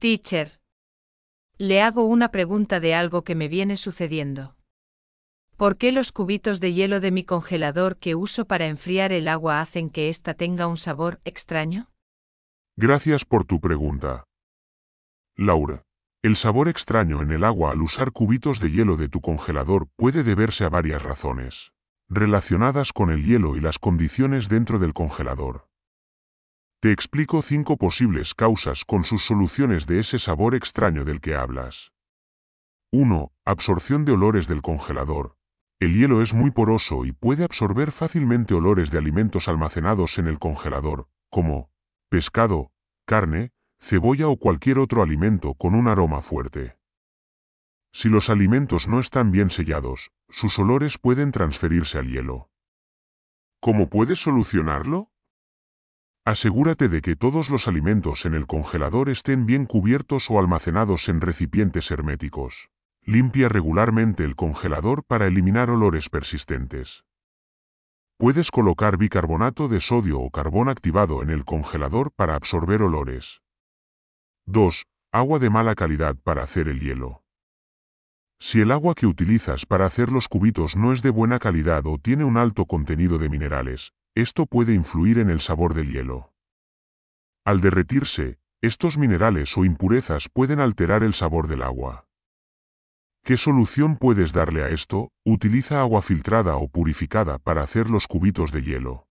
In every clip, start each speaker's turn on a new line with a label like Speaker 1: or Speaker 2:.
Speaker 1: Teacher. Le hago una pregunta de algo que me viene sucediendo. ¿Por qué los cubitos de hielo de mi congelador que uso para enfriar el agua hacen que ésta tenga un sabor extraño? Gracias por tu pregunta. Laura, el sabor extraño en el agua al usar cubitos de hielo de tu congelador puede deberse a varias razones, relacionadas con el hielo y las condiciones dentro del congelador. Te explico cinco posibles causas con sus soluciones de ese sabor extraño del que hablas. 1. Absorción de olores del congelador. El hielo es muy poroso y puede absorber fácilmente olores de alimentos almacenados en el congelador, como pescado, carne, cebolla o cualquier otro alimento con un aroma fuerte. Si los alimentos no están bien sellados, sus olores pueden transferirse al hielo. ¿Cómo puedes solucionarlo? Asegúrate de que todos los alimentos en el congelador estén bien cubiertos o almacenados en recipientes herméticos. Limpia regularmente el congelador para eliminar olores persistentes. Puedes colocar bicarbonato de sodio o carbón activado en el congelador para absorber olores. 2. Agua de mala calidad para hacer el hielo. Si el agua que utilizas para hacer los cubitos no es de buena calidad o tiene un alto contenido de minerales, esto puede influir en el sabor del hielo. Al derretirse, estos minerales o impurezas pueden alterar el sabor del agua. ¿Qué solución puedes darle a esto? Utiliza agua filtrada o purificada para hacer los cubitos de hielo.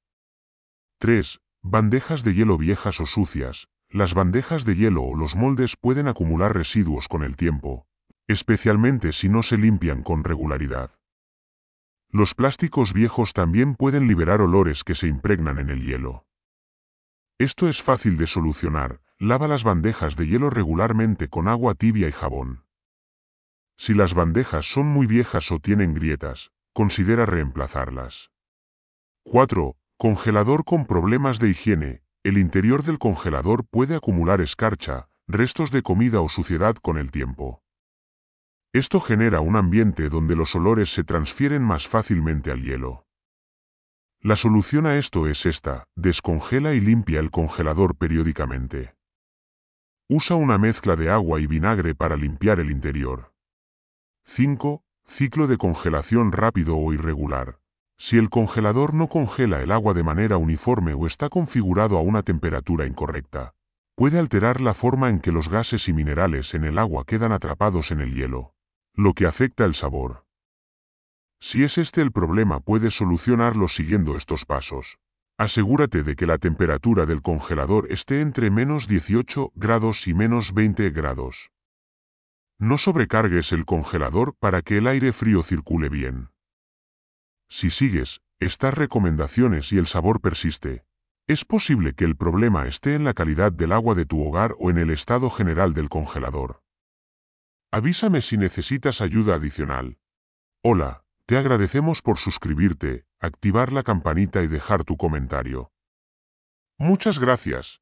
Speaker 1: 3. Bandejas de hielo viejas o sucias. Las bandejas de hielo o los moldes pueden acumular residuos con el tiempo, especialmente si no se limpian con regularidad. Los plásticos viejos también pueden liberar olores que se impregnan en el hielo. Esto es fácil de solucionar, lava las bandejas de hielo regularmente con agua tibia y jabón. Si las bandejas son muy viejas o tienen grietas, considera reemplazarlas. 4. Congelador con problemas de higiene. El interior del congelador puede acumular escarcha, restos de comida o suciedad con el tiempo. Esto genera un ambiente donde los olores se transfieren más fácilmente al hielo. La solución a esto es esta, descongela y limpia el congelador periódicamente. Usa una mezcla de agua y vinagre para limpiar el interior. 5. Ciclo de congelación rápido o irregular. Si el congelador no congela el agua de manera uniforme o está configurado a una temperatura incorrecta, puede alterar la forma en que los gases y minerales en el agua quedan atrapados en el hielo lo que afecta el sabor. Si es este el problema, puedes solucionarlo siguiendo estos pasos. Asegúrate de que la temperatura del congelador esté entre menos 18 grados y menos 20 grados. No sobrecargues el congelador para que el aire frío circule bien. Si sigues estas recomendaciones y el sabor persiste, es posible que el problema esté en la calidad del agua de tu hogar o en el estado general del congelador. Avísame si necesitas ayuda adicional. Hola, te agradecemos por suscribirte, activar la campanita y dejar tu comentario. Muchas gracias.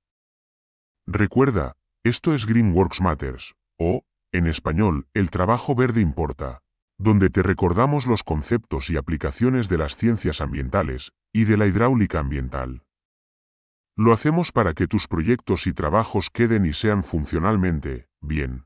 Speaker 1: Recuerda, esto es Greenworks Matters, o, en español, el trabajo verde importa, donde te recordamos los conceptos y aplicaciones de las ciencias ambientales y de la hidráulica ambiental. Lo hacemos para que tus proyectos y trabajos queden y sean funcionalmente, bien.